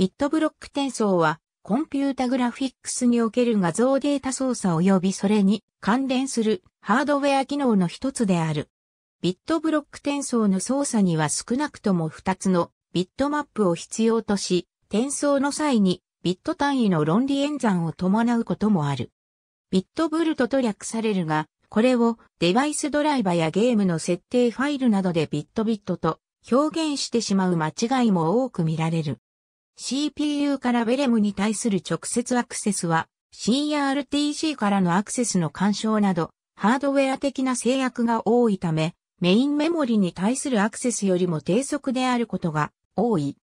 ビットブロック転送は、コンピュータグラフィックスにおける画像データ操作及びそれに関連するハードウェア機能の一つである。ビットブロック転送の操作には少なくとも2つのビットマップを必要とし、転送の際にビット単位の論理演算を伴うこともある。ビットブルトと略されるが、これをデバイスドライバやゲームの設定ファイルなどでビットビットと表現してしまう間違いも多く見られる。CPU からベレムに対する直接アクセスは CRTC からのアクセスの干渉などハードウェア的な制約が多いためメインメモリに対するアクセスよりも低速であることが多い。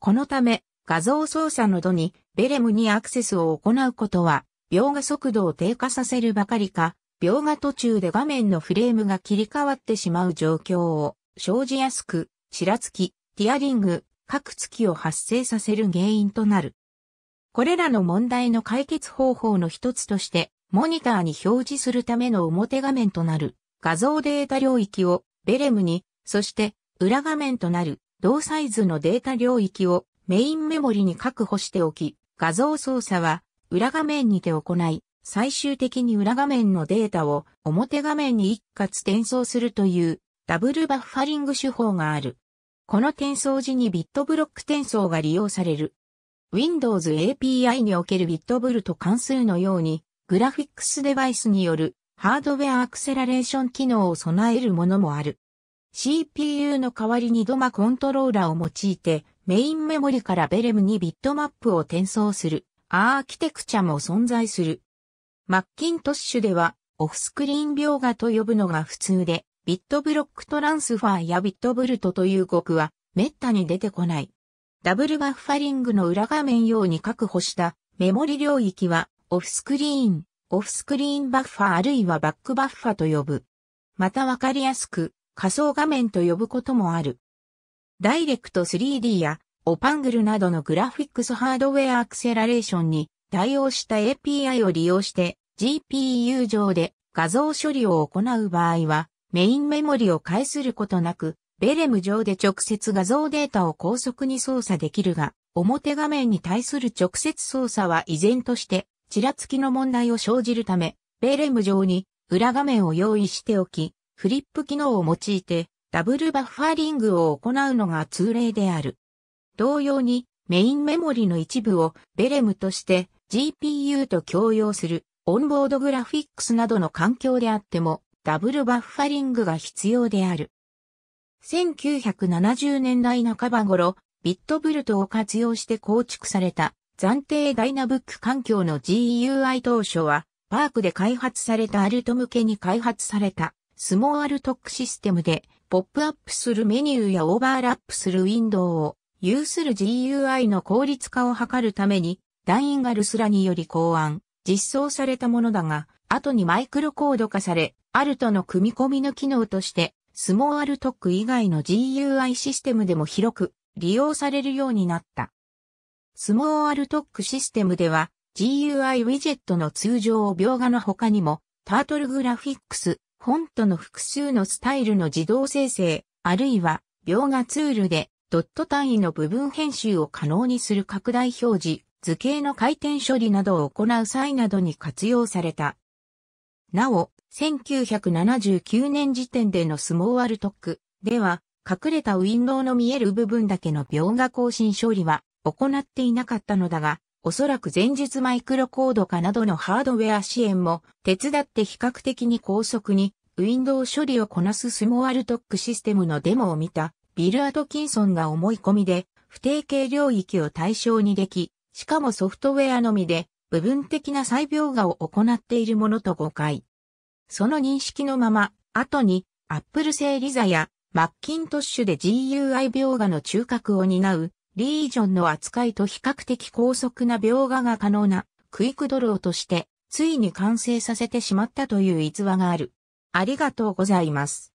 このため画像操作の度にベレムにアクセスを行うことは描画速度を低下させるばかりか描画途中で画面のフレームが切り替わってしまう状況を生じやすく、ちらつき、ティアリング、各月を発生させる原因となる。これらの問題の解決方法の一つとして、モニターに表示するための表画面となる画像データ領域をベレムに、そして裏画面となる同サイズのデータ領域をメインメモリに確保しておき、画像操作は裏画面にて行い、最終的に裏画面のデータを表画面に一括転送するというダブルバッファリング手法がある。この転送時にビットブロック転送が利用される。Windows API におけるビットブルと関数のように、グラフィックスデバイスによるハードウェアアクセラレーション機能を備えるものもある。CPU の代わりにドマコントローラーを用いてメインメモリからベレムにビットマップを転送するアーキテクチャも存在する。マッキントッシュではオフスクリーン描画と呼ぶのが普通で、ビットブロックトランスファーやビットブルトという語句は滅多に出てこない。ダブルバッファリングの裏画面用に確保したメモリ領域はオフスクリーン、オフスクリーンバッファーあるいはバックバッファと呼ぶ。またわかりやすく仮想画面と呼ぶこともある。ダイレクト 3D やオパングルなどのグラフィックスハードウェアアクセラレーションに対応した API を利用して GPU 上で画像処理を行う場合はメインメモリを介することなく、ベレム上で直接画像データを高速に操作できるが、表画面に対する直接操作は依然として、ちらつきの問題を生じるため、ベレム上に裏画面を用意しておき、フリップ機能を用いて、ダブルバッファリングを行うのが通例である。同様に、メインメモリの一部をベレムとして GPU と共用するオンボードグラフィックスなどの環境であってもダブルバッファリングが必要である。1970年代半ば頃、ビットブルトを活用して構築された暫定ダイナブック環境の GUI 当初は、パークで開発されたアルト向けに開発されたスモーアルトックシステムで、ポップアップするメニューやオーバーラップするウィンドウを有する GUI の効率化を図るために、ダインガルスラにより考案、実装されたものだが、後にマイクロコード化され、アルトの組み込みの機能として、スモーアルトック以外の GUI システムでも広く利用されるようになった。スモーアルトックシステムでは、GUI ウィジェットの通常描画の他にも、タートルグラフィックス、フォントの複数のスタイルの自動生成、あるいは描画ツールでドット単位の部分編集を可能にする拡大表示、図形の回転処理などを行う際などに活用された。なお、1979年時点でのスモーアルトックでは、隠れたウィンドウの見える部分だけの描画更新処理は行っていなかったのだが、おそらく前述マイクロコード化などのハードウェア支援も手伝って比較的に高速にウィンドウ処理をこなすスモアルトックシステムのデモを見たビル・アトキンソンが思い込みで不定形領域を対象にでき、しかもソフトウェアのみで部分的な再描画を行っているものと誤解。その認識のまま、後に、アップル製リザや、マッキントッシュで GUI 描画の中核を担う、リージョンの扱いと比較的高速な描画が可能な、クイックドローとして、ついに完成させてしまったという逸話がある。ありがとうございます。